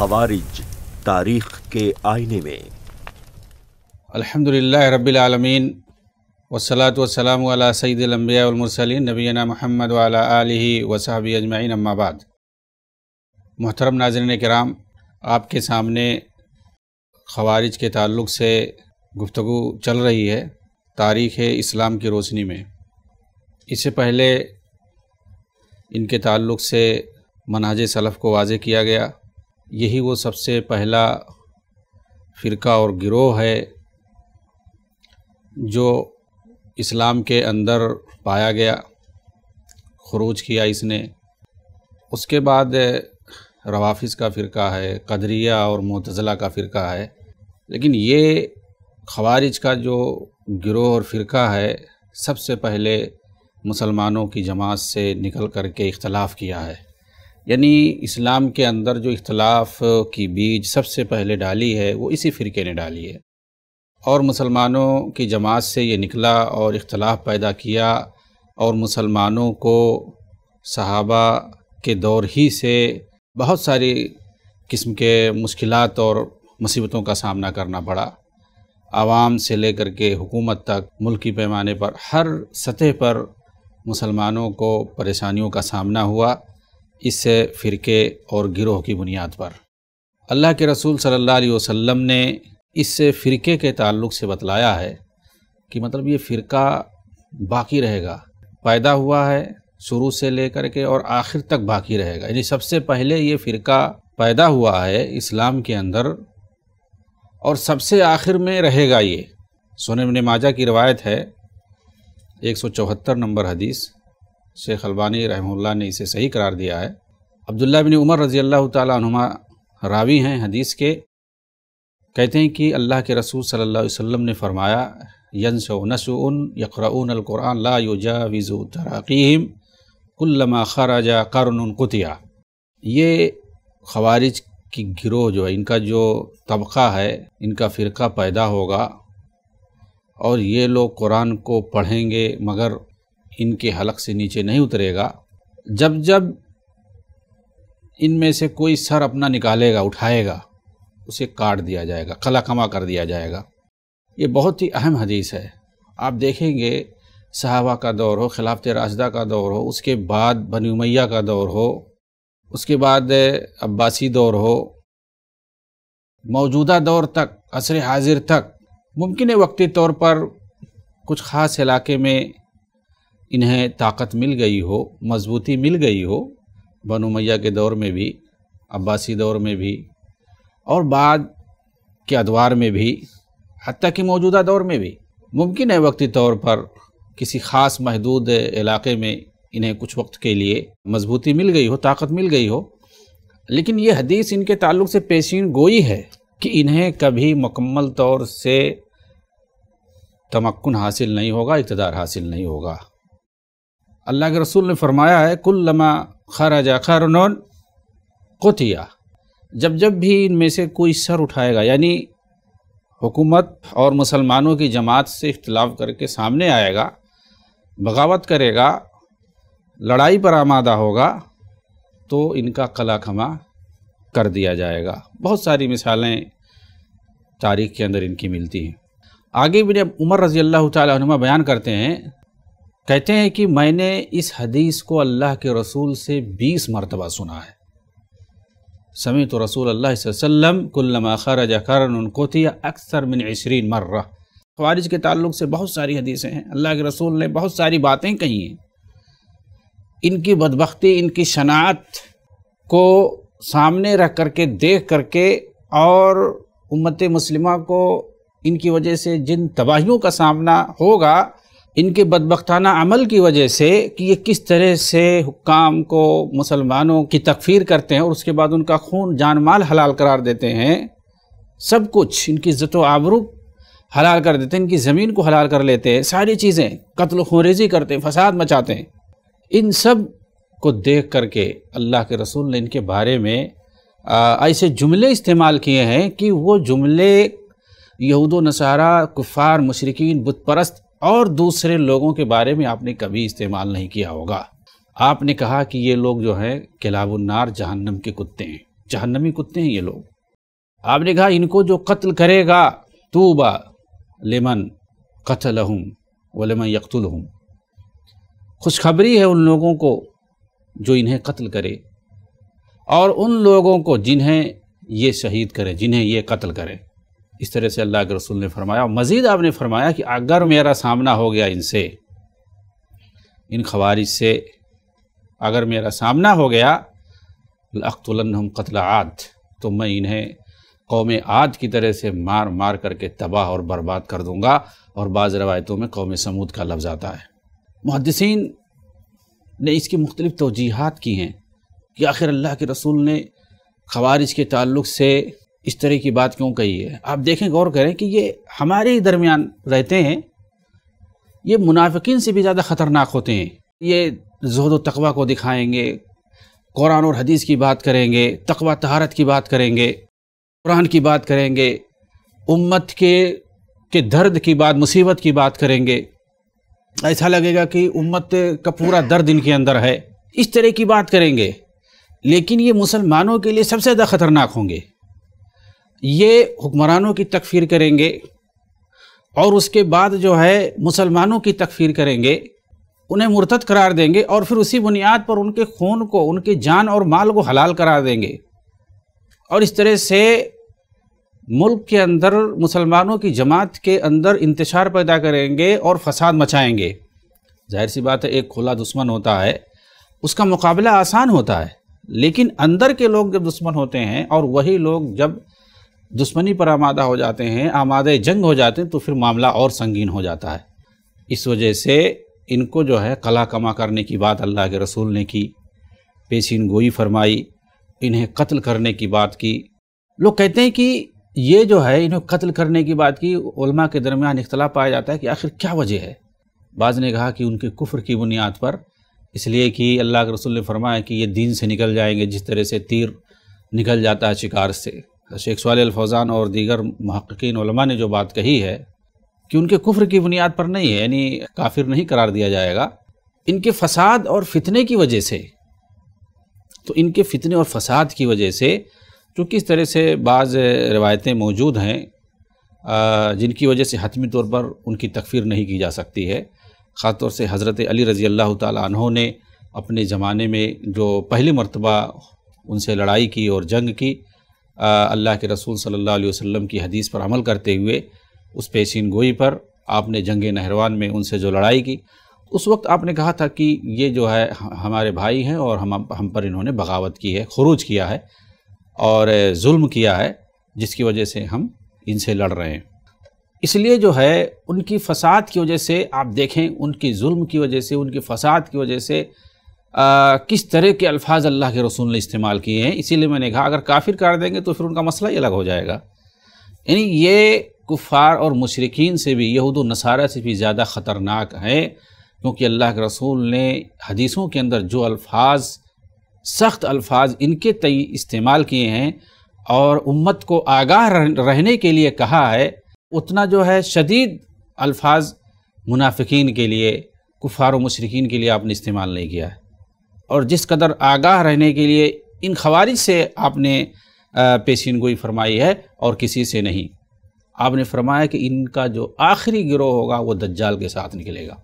खवारिज तारीख के आईने में अल्हम्दुलिल्लाह रब्बिल वसलात वसलाम वाला नबीना महमद वाला वसाब वसाबी अम्माबाद मोहतरम नाजरन कराम आपके सामने खवारिज के तल्ल से गुफ्तु चल रही है तारीख़ इस्लाम की रोशनी में इससे पहले इनके ताल्लुक़ से मनाज सलफ़ को वाज किया गया यही वो सबसे पहला फ़िरका और गिरोह है जो इस्लाम के अंदर पाया गया खरूज किया इसने उसके बाद रवाफिस का फ़िरका है कदरिया और मतज़ला का फ़िरका है लेकिन ये खवारिज का जो गिरोह और फ़िरका है सबसे पहले मुसलमानों की जमात से निकल कर के इख्तलाफ किया है यानी इस्लाम के अंदर जो इख्तलाफ की बीज सबसे पहले डाली है वो इसी फ़िरके ने डाली है और मुसलमानों की जमात से ये निकला और इख्तलाफ पैदा किया और मुसलमानों को सहाबा के दौर ही से बहुत सारी किस्म के मुश्किल और मुसीबतों का सामना करना पड़ा आवाम से लेकर के हुकूमत तक मुल्की पैमाने पर हर सतह पर मुसलमानों को परेशानियों का सामना हुआ इससे फ़िरके और गिरोह की बुनियाद पर अल्लाह के रसूल सल्लल्लाहु अलैहि वसल्लम ने इससे फ़िरके के ताल्लुक से बतलाया है कि मतलब ये फ़िरका बाकी रहेगा पैदा हुआ है शुरू से लेकर के और आखिर तक बाकी रहेगा यानी सबसे पहले ये फ़िरका पैदा हुआ है इस्लाम के अंदर और सबसे आखिर में रहेगा ये सोने माजा की रवायत है एक सौ चौहत्तर नंबर हदीस शेख अलबानी रहमुल्ला ने इसे सही करार दिया है अब्दुल्ला बिन उमर रज़ी अल्लाह तुमा रावी हैं हदीस के कहते हैं कि अल्लाह के रसूल सल्ला अलैहि ने फरमाया यनसो नसुन यक़राउन कुल्लमा खराजा कारन कुतिया ये खवारिज की गिरोह जो है इनका जो तबका है इनका फ़िरका पैदा होगा और ये लोग कुरान को पढ़ेंगे मगर इनके हलक से नीचे नहीं उतरेगा जब जब इनमें से कोई सर अपना निकालेगा उठाएगा उसे काट दिया जाएगा कला कमा कर दिया जाएगा ये बहुत ही अहम हदीस है आप देखेंगे सहाबा का दौर हो खिलाफत राजदा का दौर हो उसके बाद बनी उमैया का दौर हो उसके बाद अब्बासी दौर हो मौजूदा दौर तक असर हाजिर तक मुमकिन वक्ती तौर पर कुछ ख़ास इलाके में इन्हें ताकत मिल गई हो मजबूती मिल गई हो बनो मैया के दौर में भी अब्बासी दौर में भी और बाद के अदवार में भी हती कि मौजूदा दौर में भी मुमकिन है वक्ती तौर पर किसी ख़ास महदूद इलाके में इन्हें कुछ वक्त के लिए मजबूती मिल गई हो ताकत मिल गई हो लेकिन ये हदीस इनके ताल्लुक से पेशीन गोई है कि इन्हें कभी मुकम्मल तौर से तमक्न हासिल नहीं होगा इकतदार हासिल नहीं होगा अल्लाह के रसूल ने फरमाया है कुल लमा खराजा खरन कोतिया जब जब भी इनमें से कोई सर उठाएगा यानी हुकूमत और मुसलमानों की जमात से इख्तलाफ करके सामने आएगा बगावत करेगा लड़ाई पर आमादा होगा तो इनका कला खमा कर दिया जाएगा बहुत सारी मिसालें तारीख के अंदर इनकी मिलती हैं आगे जब उमर रज़ी अल्लाह तुम बयान करते हैं कहते हैं कि मैंने इस हदीस को अल्लाह के रसूल से बीस मरतबा सुना है समी तो रसूल अल्लाह वसम कुल्लमा खरज करन कोतिया अक्सर मिन इसरीन मर्रा खारिज के ताल्लुक से बहुत सारी हदीसें हैं अल्लाह के रसूल ने बहुत सारी बातें कही हैं इनकी बदबख्ती इनकी शनात को सामने रख करके देख करके और उम्मत मुस्लिमा को इनकी वजह से जिन तबाहियों का सामना होगा इनके बदबख्ताना अमल की वजह से कि ये किस तरह से हुकाम को मुसलमानों की तकफीर करते हैं और उसके बाद उनका खून जान माल हलाल करार देते हैं सब कुछ इनकी इज़्ज़त आबरू हलाल कर देते हैं इनकी ज़मीन को हलाल कर लेते हैं सारी चीज़ें कत्ल खोरेजी करते हैं फसाद मचाते हैं इन सब को देख करके अल्लाह के रसूल ने इनके बारे में ऐसे जुमले इस्तेमाल किए हैं कि वो जुमले यहूद नसारा कुफ़ार मशरकिन बुत और दूसरे लोगों के बारे में आपने कभी इस्तेमाल नहीं किया होगा आपने कहा कि ये लोग जो हैं किलाबुलनार जहन्नम के कुत्ते हैं जहन्नमी कुत्ते हैं ये लोग आपने कहा इनको जो कत्ल करेगा तूबा लेमन कतल हूँ व लेमन यकतुल हूँ खुशखबरी है उन लोगों को जो इन्हें कत्ल करे और उन लोगों को जिन्हें ये शहीद करें जिन्हें ये कत्ल करें इस तरह से अल्लाह के रसूल ने फरमाया मज़ीद आपने फरमाया कि अगर मेरा सामना हो गया इनसे इन खवारिज से अगर मेरा सामना हो गया अख्तुलम कत्ल आद तो मैं इन्हें कौम आद की तरह से मार मार करके तबाह और बर्बाद कर दूंगा और बाज़ रवायतों में कौम समूद का लफ्ज़ आता है मुहदसिन ने इसकी मुख्तलिफ़ तोजीहत की हैं कि आखिर अल्लाह के रसूल ने खवारिज के ताल्लुक से इस तरह की बात क्यों कही है आप देखें गौर करें कि ये हमारे ही दरमियान रहते हैं ये मुनाफिकीन से भी ज़्यादा ख़तरनाक होते हैं ये जहद तकवा को दिखाएंगे कुरान और हदीस की बात करेंगे तकवा तहारत की बात करेंगे कुरान की बात करेंगे उम्मत के के दर्द की बात मुसीबत की बात करेंगे ऐसा लगेगा कि उम्मत का पूरा दर्द इनके अंदर है इस तरह की बात करेंगे लेकिन ये मुसलमानों के लिए सबसे ज़्यादा ख़तरनाक होंगे ये हुक्मरानों की तकफ़ीर करेंगे और उसके बाद जो है मुसलमानों की तकफ़ीर करेंगे उन्हें मुरतद करार देंगे और फिर उसी बुनियाद पर उनके खून को उनके जान और माल को हलाल करार देंगे और इस तरह से मुल्क के अंदर मुसलमानों की जमात के अंदर इंतशार पैदा करेंगे और फसाद मचाएंगे जाहिर सी बात है एक खुला दुश्मन होता है उसका मुकाबला आसान होता है लेकिन अंदर के लोग जब दुश्मन होते हैं और वही लोग जब दुश्मनी पर आमादा हो जाते हैं आमादे जंग हो जाते हैं तो फिर मामला और संगीन हो जाता है इस वजह से इनको जो है कला कमा करने की बात अल्लाह के रसूल ने की पेशीन गोई फरमाई इन्हें कत्ल करने की बात की लोग कहते हैं कि ये जो है इन्हें कत्ल करने की बात की उलमा के दरमियान इख्तलाफ पाया जाता है कि आखिर क्या वजह है बाज ने कहा कि उनके कुफ्र की बुनियाद पर इसलिए कि अल्लाह के रसूल ने फरमाया कि ये दीन से निकल जाएंगे जिस तरह से तीर निकल जाता है शिकार से शेख साल अलफौज़ान और दीगर महक्कीन ने जो बात कही है कि उनके कुफ्र की बुनियाद पर नहीं है यानी काफिर नहीं करार दिया जाएगा इनके फसाद और फितने की वजह से तो इनके फितने और फसाद की वजह से चूँकि इस तरह से बाज़ रवायतें मौजूद हैं जिनकी वजह से हतमी तौर पर उनकी तकफीर नहीं की जा सकती है ख़ास तौर से हज़रत अली रज़ी अल्लाह तहों ने अपने ज़माने में जो पहली मरतबा उनसे लड़ाई की और जंग की अल्लाह के रसूल सल्लल्लाहु अलैहि वसल्लम की हदीस पर अमल करते हुए उस पेशीन गोई पर आपने जंग नहरवान में उनसे जो लड़ाई की उस वक्त आपने कहा था कि ये जो है हमारे भाई हैं और हम हम पर इन्होंने बगावत की है खरूज किया है और जुल्म किया है जिसकी वजह से हम इनसे लड़ रहे हैं इसलिए जो है उनकी फसाद की वजह से आप देखें उनकी जुल्म की वजह से उनकी फसाद की वजह से आ, किस तरह के अल्फाज अल्लाह के रसूल ने इस्तेमाल किए हैं इसीलिए मैंने कहा अगर काफिर कर देंगे तो फिर उनका मसला ही अलग हो जाएगा यानी ये कुफार और मशरकिन से भी यहूद नसारा से भी ज़्यादा ख़तरनाक है क्योंकि अल्लाह के रसूल ने हदीसों के अंदर जो अल्फाज सख्त अल्फाज इनके तय इस्तेमाल किए हैं और उम्मत को आगाह रहने के लिए कहा है उतना जो है शदीद अल्फाज मुनाफिकीन के लिए कुफार व मशरकिन के लिए आपने इस्तेमाल नहीं किया है और जिस कदर आगाह रहने के लिए इन खवारिज से आपने पेशीन गोई फरमाई है और किसी से नहीं आपने फरमाया कि इनका जो आखिरी गिरोह होगा वो दज्जाल के साथ निकलेगा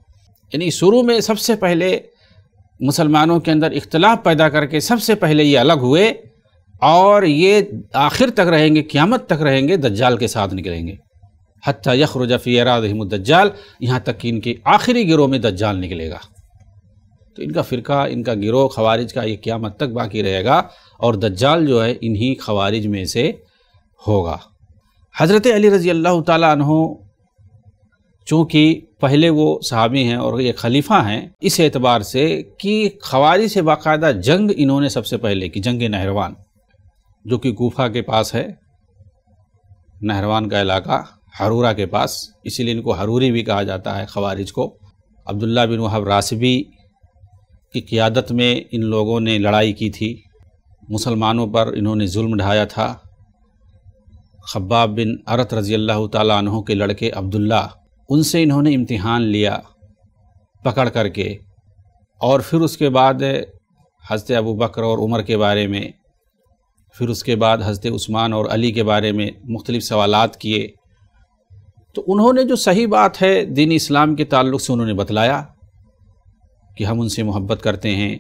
यानी शुरू में सबसे पहले मुसलमानों के अंदर इख्तलाफ पैदा करके सबसे पहले ये अलग हुए और ये आखिर तक रहेंगे क़्यामत तक रहेंगे दज्जाल के साथ निकलेंगे हती यखरुजफ़ी राजमद्दजाल यहाँ तक कि इनके आखिरी गिरोह में दज्जाल निकलेगा तो इनका फ़िरका इनका गिरोह खवारिज का ये क़्यामत तक बाकी रहेगा और दज्जाल जो है इन्हीं खवारिज में से होगा हज़रत अली रज़ी अल्लाह तु चूँकि पहले वो सहाबी हैं और ये खलीफा हैं इस एतबार से कि खवारी से बाकायदा जंग इन्होंने सबसे पहले की जंग नहरवान जो कि गुफा के पास है नहरवान का इलाका हरूरा के पास इसीलिए इनको हरूरी भी कहा जाता है खवारिज को अब्दुल्ला बिन वहाब रासबी की क़्यादत में इन लोगों ने लड़ाई की थी मुसलमानों पर इन्होंने जुल्म ढाया था खब्बाब बिन अरत रज़ी अल्लाह तहों के लड़के अब्दुल्ला उनसे इन्होंने इम्तिहान लिया पकड़ करके और फिर उसके बाद हज़रत अबू बकर और उमर के बारे में फिर उसके बाद हज़रत उस्मान और अली के बारे में मुख्तलिफ़ सवाल किए तो उन्होंने जो सही बात है दीन इस्लाम के ताल्लुक से उन्होंने बतलाया कि हम उनसे मोहब्बत करते हैं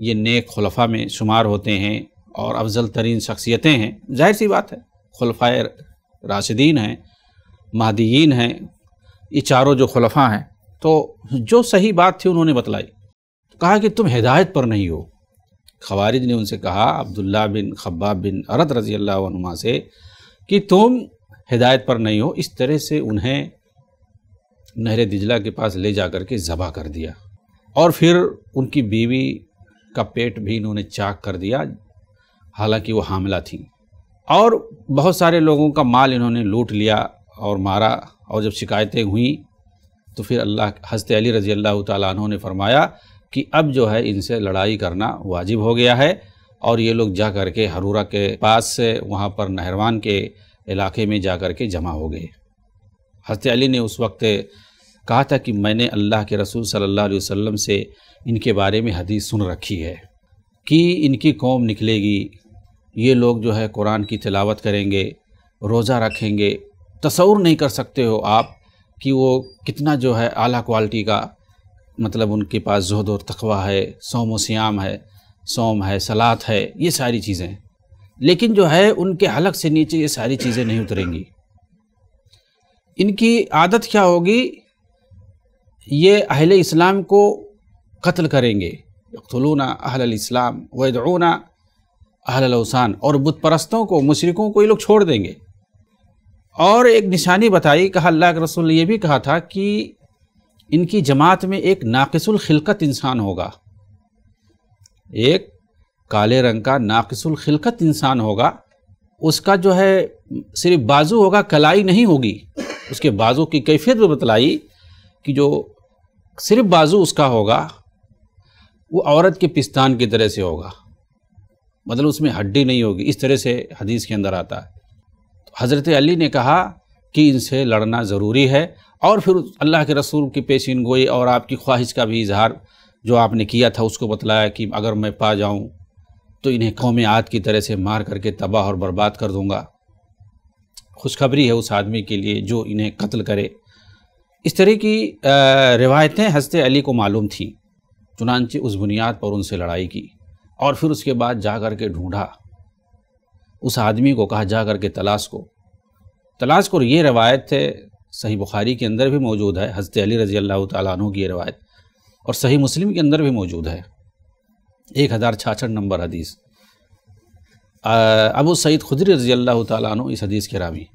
ये नेक खलफा में शुमार होते हैं और अफजल तरीन शख्सियतें हैं जाहिर सी बात है खलफा राशिदीन हैं महदीन हैं ये चारों जो खलफा हैं तो जो सही बात थी उन्होंने बतलाई कहा कि तुम हिदायत पर नहीं हो खवारिज ने उनसे कहा अब्दुल्ला बिन खब्बा बिन अरत रजी अल्लाह से कि तुम हिदायत पर नहीं हो इस तरह से उन्हें नहर दिजला के पास ले जा कर के ज़बा कर दिया और फिर उनकी बीवी का पेट भी इन्होंने चाक कर दिया हालांकि वो हामला थी और बहुत सारे लोगों का माल इन्होंने लूट लिया और मारा और जब शिकायतें हुई तो फिर अल्लाह हजत अली रज़ी अल्लाह तु ने फरमाया कि अब जो है इनसे लड़ाई करना वाजिब हो गया है और ये लोग जा कर के हरूरा के पास से वहाँ पर नहरवान के इलाके में जा कर के जमा हो गए हजत अली ने उस वक्त कहा था कि मैंने अल्लाह के रसूल सल्लल्लाहु अलैहि वसल्लम से इनके बारे में हदीस सुन रखी है कि इनकी कौम निकलेगी ये लोग जो है कुरान की तिलावत करेंगे रोज़ा रखेंगे तस्वुर नहीं कर सकते हो आप कि वो कितना जो है आला क्वालिटी का मतलब उनके पास जहद और तकवा है सोम व सियाम है सोम है सलात है ये सारी चीज़ें लेकिन जो है उनके हलक से नीचे ये सारी चीज़ें नहीं उतरेंगी इनकी आदत क्या होगी ये अहल इस्लाम को कत्ल करेंगे अख्तलूना अहल इस्लाम अहल उसान और बुत परस्तों को मशरकों को ये लोग छोड़ देंगे और एक निशानी बताई कहा अल्लाह के रसूल ने यह भी कहा था कि इनकी जमात में एक नाकसुल खिलकत इंसान होगा एक काले रंग का नाकसुल खिलकत इंसान होगा उसका जो है सिर्फ बाजू होगा कलाई नहीं होगी उसके बाजू की कैफियत भी बतलाई कि जो सिर्फ बाजू उसका होगा वो औरत के पिस्तान की तरह से होगा मतलब उसमें हड्डी नहीं होगी इस तरह से हदीस के अंदर आता है तो हज़रत अली ने कहा कि इनसे लड़ना ज़रूरी है और फिर अल्लाह के रसूल की पेशीन गोई और आपकी ख्वाहिश का भी इजहार जो आपने किया था उसको बतलाया कि अगर मैं पा जाऊँ तो इन्हें कौम आद की तरह से मार करके तबाह और बर्बाद कर दूँगा खुशखबरी है उस आदमी के लिए जो इन्हें कत्ल करे इस तरह की रिवायतें हंसते अली को मालूम थीं चुनानचे उस बुनियाद पर उनसे लड़ाई की और फिर उसके बाद जा कर के ढूँढा उस आदमी को कहा जा कर के तलाश को तलाश को ये रवायत है सही बुखारी के अंदर भी मौजूद है हज़रत अली रज़ी अल्लाह तु की ये रवायत और सही मुस्लिम के अंदर भी मौजूद है एक हज़ार छाछठ नंबर हदीस अबू सईद खुदरी रज़ी अल्लाह तु इस हदीस के रामी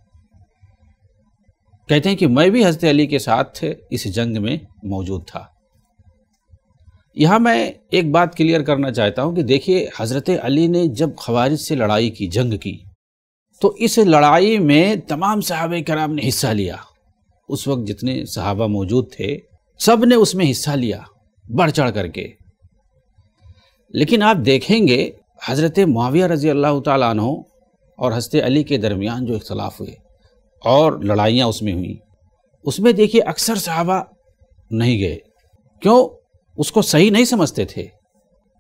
कहते हैं कि मैं भी हजरत अली के साथ इस जंग में मौजूद था यहाँ मैं एक बात क्लियर करना चाहता हूँ कि देखिए हज़रत अली ने जब खवारिज से लड़ाई की जंग की तो इस लड़ाई में तमाम सहाबे कराम ने हिस्सा लिया उस वक्त जितने सहाबा मौजूद थे सब ने उसमें हिस्सा लिया बढ़ चढ़ करके लेकिन आप देखेंगे हज़रत माविया रज़ी अल्लाह तु और हज़रत अली के दरमियान जो इख्तलाफ हुए और लड़ाइयाँ उसमें हुई उसमें देखिए अक्सर साहबा नहीं गए क्यों उसको सही नहीं समझते थे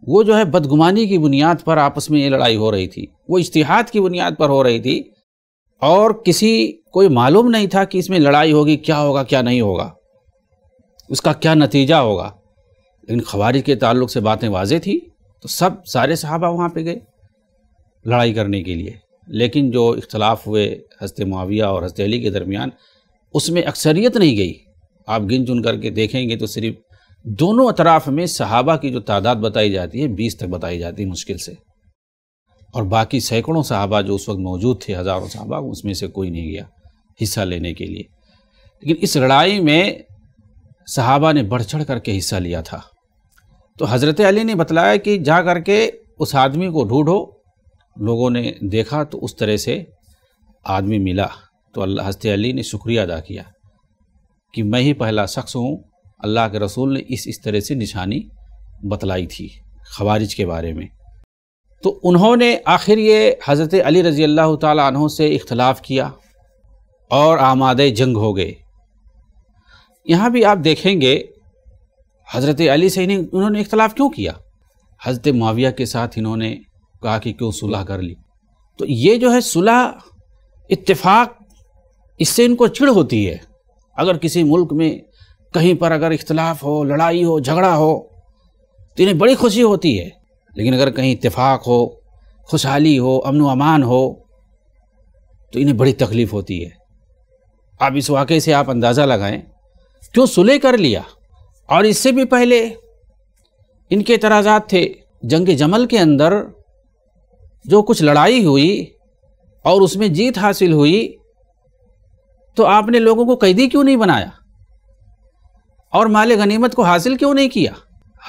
वो जो है बदगुमानी की बुनियाद पर आपस में ये लड़ाई हो रही थी वो इश्तिहाद की बुनियाद पर हो रही थी और किसी कोई मालूम नहीं था कि इसमें लड़ाई होगी क्या होगा क्या नहीं होगा उसका क्या नतीजा होगा लेकिन खबारी के ताल्लुक से बातें वाजे थी तो सब सारे साहबा वहाँ पे गए लड़ाई करने के लिए लेकिन जो इख्तलाफ हुए हस्त माविया और हस्त अली के दरमियान उसमें अक्सरियत नहीं गई आप गिन चुन करके देखेंगे तो सिर्फ दोनों अतराफ में सहाबा की जो तादाद बताई जाती है बीस तक बताई जाती है मुश्किल से और बाकी सैकड़ों सहाबा जो उस वक्त मौजूद थे हज़ारों सहाबा उसमें से कोई नहीं गया हिस्सा लेने के लिए लेकिन इस लड़ाई में सहाबा ने बढ़ चढ़ करके हिस्सा लिया था तो हज़रत अली ने बतलाया कि जा करके उस आदमी को ढूंढो लोगों ने देखा तो उस तरह से आदमी मिला तो अल्लाह हजरत अली ने शुक्रिया अदा किया कि मैं ही पहला शख्स हूँ अल्लाह के रसूल ने इस इस तरह से निशानी बतलाई थी खबारिज के बारे में तो उन्होंने आखिर ये हज़रत अली रज़ी अल्लाह तहों से इख्तलाफ़ किया और आमाद जंग हो गए यहाँ भी आप देखेंगे हज़रत अली से इन्हें उन्होंने इख्तलाफ़ क्यों किया हज़रत माविया के साथ इन्होंने कहा कि क्यों सुलह कर ली तो ये जो है सुलह इत्तेफाक इससे इनको चिड़ होती है अगर किसी मुल्क में कहीं पर अगर इख्तलाफ हो लड़ाई हो झगड़ा हो तो इन्हें बड़ी खुशी होती है लेकिन अगर कहीं इत्तेफाक हो खुशहाली हो अमन अमान हो तो इन्हें बड़ी तकलीफ़ होती है आप इस वाक़े से आप अंदाज़ा लगाएं क्यों सुलह कर लिया और इससे भी पहले इनके तराजात थे जंग जमल के अंदर जो कुछ लड़ाई हुई और उसमें जीत हासिल हुई तो आपने लोगों को कैदी क्यों नहीं बनाया और माले गनीमत को हासिल क्यों नहीं किया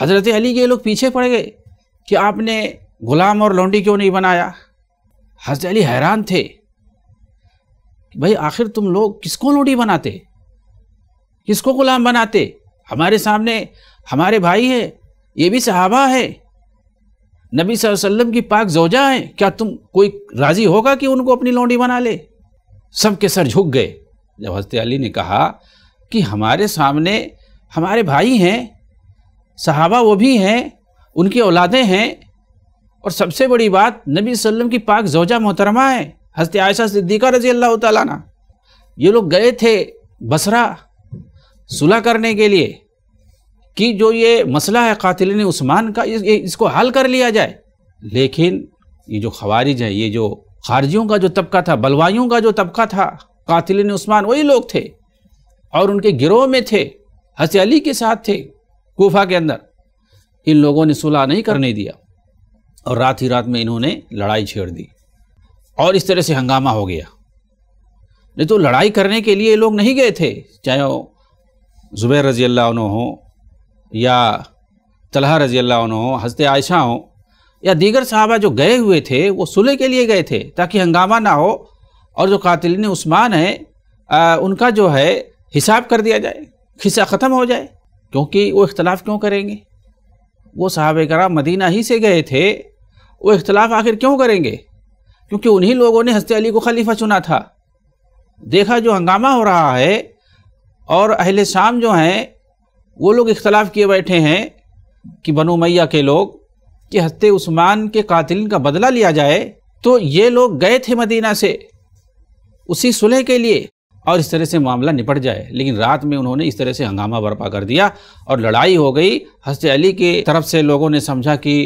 हज़रत अली के लोग पीछे पड़ गए कि आपने गुलाम और लौंडी क्यों नहीं बनाया हजरत अली हैरान थे भाई आखिर तुम लोग किसको लौंडी बनाते किसको गुलाम बनाते हमारे सामने हमारे भाई है ये भी सहाबा है नबी वसल्लम की पाक जोजा हैं क्या तुम कोई राज़ी होगा कि उनको अपनी लौंडी बना ले सबके सर झुक गए जब हजरत अली ने कहा कि हमारे सामने हमारे भाई हैं सहाबा वो भी हैं उनकी औलादें हैं और सबसे बड़ी बात नबी वसल्लम की पाक जोजा मोहतरमा है हजरत आयशा सिद्दीक़ा रजी अल्लाह ताला ये लोग गए थे बसरा सुलह करने के लिए कि जो ये मसला है कातिल उस्मान का ये इसको हल कर लिया जाए लेकिन ये जो खवारिज हैं ये जो खारजियों का जो तबका था बलवाइयों का जो तबका था कातिल उस्मान वही लोग थे और उनके गिरोह में थे हंस अली के साथ थे कोफा के अंदर इन लोगों ने सुलह नहीं करने दिया और रात ही रात में इन्होंने लड़ाई छेड़ दी और इस तरह से हंगामा हो गया नहीं तो लड़ाई करने के लिए लोग नहीं गए थे चाहे वो जुबैर रजी अल्लाह हो या तलहा रजी अल्लाह हो हंसते आयशा हों या दीगर साहबा जो गए हुए थे वो सुलह के लिए गए थे ताकि हंगामा ना हो और जो कातिलिन उस्मान है आ, उनका जो है हिसाब कर दिया जाए खिस्सा ख़त्म हो जाए क्योंकि वो इख्तलाफ क्यों करेंगे वो साहब करा मदीना ही से गए थे वो इख्तलाफ आखिर क्यों करेंगे क्योंकि उन्हीं लोगों ने हंसते अली को खलीफा चुना था देखा जो हंगामा हो रहा है और अहले शाम जो हैं वो लोग इख्तलाफ किए बैठे हैं कि बनो मैया के लोग कि हस्ते उस्मान के कातिल का बदला लिया जाए तो ये लोग गए थे मदीना से उसी सुलह के लिए और इस तरह से मामला निपट जाए लेकिन रात में उन्होंने इस तरह से हंगामा बर्पा कर दिया और लड़ाई हो गई हस्त अली के तरफ से लोगों ने समझा कि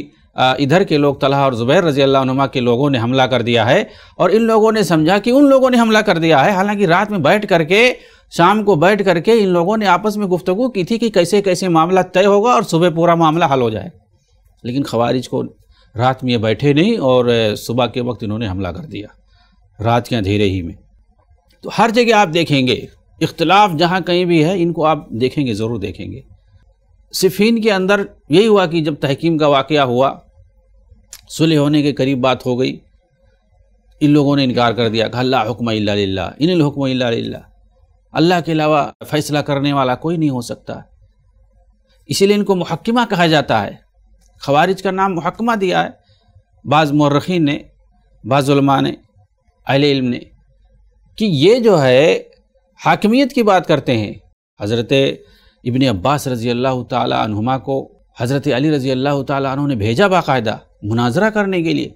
इधर के लोग तलहा और ज़ुबैर रजी अल्लाह के लोगों ने हमला कर दिया है और इन लोगों ने समझा कि उन लोगों ने हमला कर दिया है हालांकि रात में बैठ करके शाम को बैठ करके इन लोगों ने आपस में गुफ्तगु की थी कि कैसे कैसे मामला तय होगा और सुबह पूरा मामला हल हो जाए लेकिन खवारिज को रात में ये बैठे नहीं और सुबह के वक्त इन्होंने हमला कर दिया रात के अंधेरे ही में तो हर जगह आप देखेंगे इख्तलाफ जहाँ कहीं भी है इनको आप देखेंगे ज़रूर देखेंगे सिफीन के अंदर यही हुआ कि जब तहकीम का वाक़ हुआ सुलह होने के करीब बात हो गई इन लोगों ने इनकार कर दिया कहा हुक्म इन हुक्म इला अल्लाह के अलावा फैसला करने वाला कोई नहीं हो सकता इसीलिए इनको महक्मा कहा जाता है खवारिज का नाम महक्मा दिया है बाज़ मर्रखी ने बाज़ुलमा ने अहल इल्म ने कि ये जो है हाकमियत की बात करते हैं हज़रत इबन अब्बास रज़ी अल्लाह तुमा को हज़रत अली रज़ी अल्लाह तु ने भेजा बाकायदा मुनाजरा करने के लिए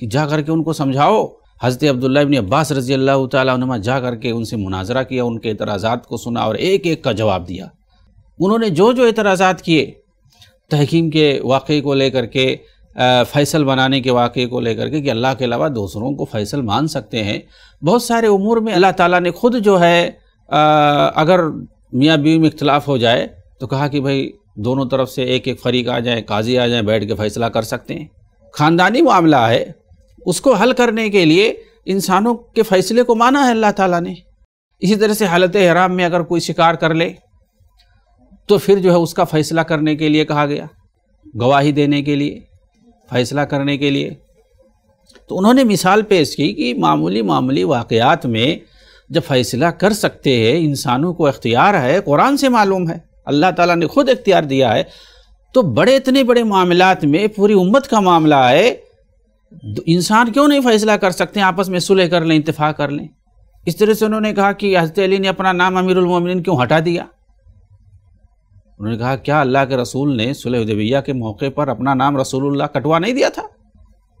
कि जा करके उनको समझाओ हज़रत अब्दुल्ला इबन अब्बास रजी अल्लाह तुमा जा करके उनसे मुनाजरा किया उनके एतराज़ात को सुना और एक एक का जवाब दिया उन्होंने जो जो एतराज़ात किए तहकीम के वाक़े को लेकर के फ़ैसल बनाने के वाक़े को लेकर के कि अल्लाह के अलावा दूसरों को फ़ैसल मान सकते हैं बहुत सारे उमूर में अल्लाह ताला ने ख़ुद जो है आ, अगर मियाँ बीवी में इख्तलाफ हो जाए तो कहा कि भाई दोनों तरफ से एक एक फरीक आ जाए काजी आ जाए बैठ के फ़ैसला कर सकते हैं ख़ानदानी मामला है उसको हल करने के लिए इंसानों के फ़ैसले को माना है अल्लाह ताला ने इसी तरह से हालत हराम में अगर कोई शिकार कर ले तो फिर जो है उसका फ़ैसला करने के लिए कहा गया गवाही देने के लिए फ़ैसला करने के लिए तो उन्होंने मिसाल पेश की कि मामूली मामूली वाकयात में जब फ़ैसला कर सकते हैं इंसानों को अख्तियार है कुरान से मालूम है अल्लाह ताला ने खुद इख्तियार दिया है तो बड़े इतने बड़े मामलात में पूरी उम्मत का मामला है इंसान क्यों नहीं फैसला कर सकते आपस में सुलह कर लें इतफा कर लें इस तरह से उन्होंने कहा कि हजरत अली ने अपना नाम अमीरुल क्यों हटा दिया उन्होंने कहा क्या अल्लाह के रसूल ने सुलहदबिया के मौके पर अपना नाम रसूलुल्लाह कटवा नहीं दिया था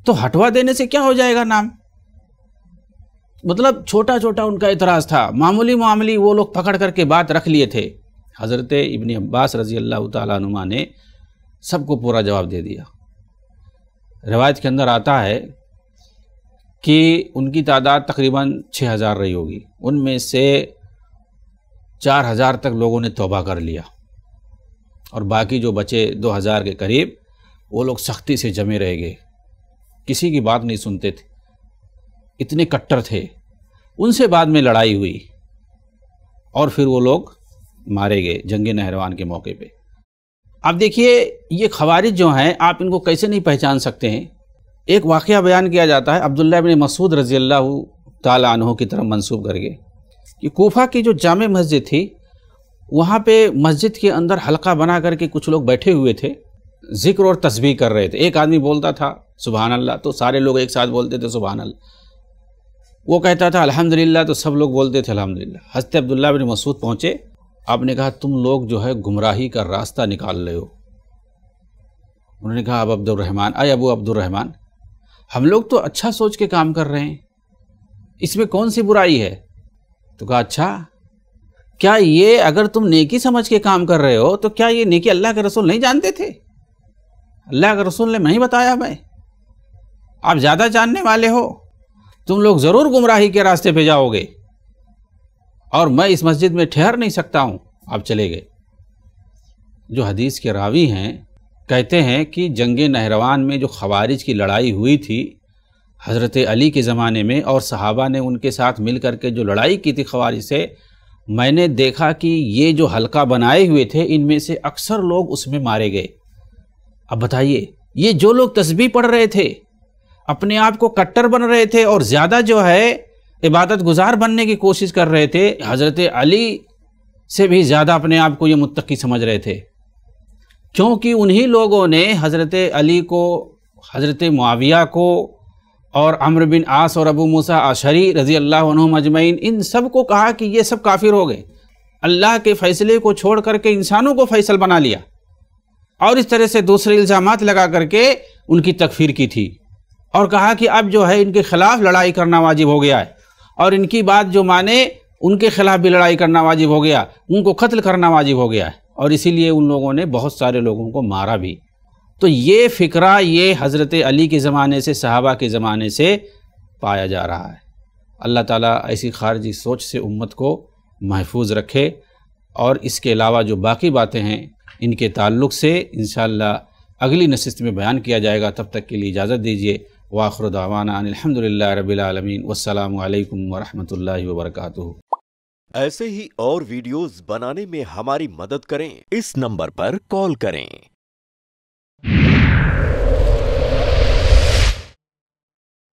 तो हटवा देने से क्या हो जाएगा नाम मतलब छोटा छोटा उनका इतराज था मामूली मामूली वो लोग पकड़ करके बात रख लिए थे हज़रत इबन अब्बास रजी अल्लाह तुमा ने सबको पूरा जवाब दे दिया रिवायत के अंदर आता है कि उनकी तादाद तकरीबन छः हज़ार रही होगी उनमें से चार हज़ार तक लोगों ने तोबा कर लिया और बाकी जो बचे दो हज़ार के करीब वो लोग सख्ती से जमे रह गए किसी की बात नहीं सुनते थे इतने कट्टर थे उनसे बाद में लड़ाई हुई और फिर वो लोग मारे गए जंग नहरवान के मौके पे अब देखिए ये खवारिज जो हैं आप इनको कैसे नहीं पहचान सकते हैं एक वाक़ बयान किया जाता है अब्दुल्ला बिन मसूद रज़ी अल्लाह तहों की तरफ मंसूब करके कि कोफा की जो जाम मस्जिद थी वहाँ पे मस्जिद के अंदर हल्का बना करके कुछ लोग बैठे हुए थे जिक्र और तस्वीर कर रहे थे एक आदमी बोलता था सुबहान अल्लाह तो सारे लोग एक साथ बोलते थे सुबहान अल्लाह वो कहता था अल्हम्दुलिल्लाह तो सब लोग बोलते थे अल्हम्दुलिल्लाह हंसते अब्दुल्ला बिन मसूद पहुँचे आपने कहा तुम लोग जो है गुमराही का रास्ता निकाल रहे हो उन्होंने कहा अब अब्दुलरहमान आए अबू अब्दुलरहमान हम लोग तो अच्छा सोच के काम कर रहे हैं इसमें कौन सी बुराई है तो कहा अच्छा क्या ये अगर तुम नेकी समझ के काम कर रहे हो तो क्या ये नेकी अल्लाह के रसूल नहीं जानते थे अल्लाह के रसूल ने नहीं बताया मैं आप ज़्यादा जानने वाले हो तुम लोग ज़रूर गुमराही के रास्ते पे जाओगे और मैं इस मस्जिद में ठहर नहीं सकता हूँ आप चले गए जो हदीस के रावी हैं कहते हैं कि जंग नहरवान में जो खवारिज की लड़ाई हुई थी हज़रत अली के ज़माने में और सहाबा ने उनके साथ मिल कर के जो लड़ाई की थी खवारिज से मैंने देखा कि ये जो हलका बनाए हुए थे इनमें से अक्सर लोग उसमें मारे गए अब बताइए ये जो लोग तस्बी पढ़ रहे थे अपने आप को कट्टर बन रहे थे और ज़्यादा जो है इबादत गुजार बनने की कोशिश कर रहे थे हज़रत अली से भी ज़्यादा अपने आप को ये मुतकी समझ रहे थे क्योंकि उन्हीं लोगों ने हज़रत अली को हज़रत मुआविया को और अमर बिन आस और अबू मूसा आशरी रज़ी अल्लाह मजमैन इन सब को कहा कि ये सब काफिर हो गए अल्लाह के फ़ैसले को छोड़ करके इंसानों को फ़ैसल बना लिया और इस तरह से दूसरे इल्ज़ाम लगा करके उनकी तकफीर की थी और कहा कि अब जो है इनके ख़िलाफ़ लड़ाई करना वाजिब हो गया है और इनकी बात जो माने उनके खिलाफ भी लड़ाई करना वाजिब हो गया उनको कत्ल करना वाजिब हो गया है और इसीलिए उन लोगों ने बहुत सारे लोगों को मारा भी तो ये फ़िक्रा ये हज़रत अली के ज़माने से सहाबा के ज़माने से पाया जा रहा है अल्लाह ताला ऐसी खारजी सोच से उम्मत को महफूज रखे और इसके अलावा जो बाकी बातें हैं इनके ताल्लुक़ से इन अगली नशस्त में बयान किया जाएगा तब तक के लिए इजाज़त दीजिए वाखर दावाना अनिलहमदिल्ला रबालमीन वालकम वरहमल वर्का ऐसे ही और वीडियोस बनाने में हमारी मदद करें इस नंबर पर कॉल करें